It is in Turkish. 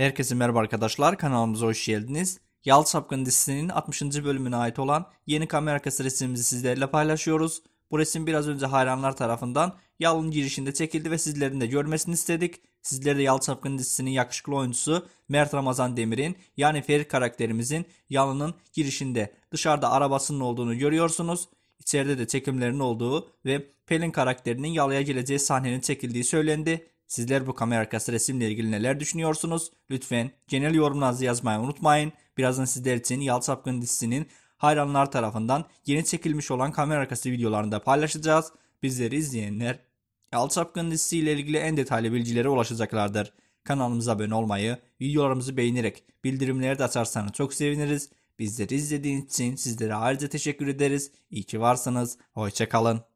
Herkese merhaba arkadaşlar kanalımıza hoş geldiniz. Yal Sapkın dizisinin 60. bölümüne ait olan yeni kamera arkası resimimizi sizlerle paylaşıyoruz. Bu resim biraz önce hayranlar tarafından Yal'ın girişinde çekildi ve sizlerin de görmesini istedik. Sizlere de Yal Sapkın dizisinin yakışıklı oyuncusu Mert Ramazan Demir'in yani Ferit karakterimizin Yal'ın girişinde dışarıda arabasının olduğunu görüyorsunuz. İçeride de çekimlerin olduğu ve Pelin karakterinin Yal'ya geleceği sahnenin çekildiği söylendi. Sizler bu kamera arkası resimle ilgili neler düşünüyorsunuz? Lütfen genel yorumlarınızı yazmayı unutmayın. Birazdan sizler için Yal Sapkın dizisinin hayranlar tarafından yeni çekilmiş olan kamera arkası da paylaşacağız. Bizleri izleyenler Yal Sapkın dizisi ile ilgili en detaylı bilgilere ulaşacaklardır. Kanalımıza abone olmayı, videolarımızı beğenerek bildirimleri de açarsanız çok seviniriz. Bizleri izlediğiniz için sizlere ayrıca teşekkür ederiz. İyi ki varsınız. Hoşçakalın.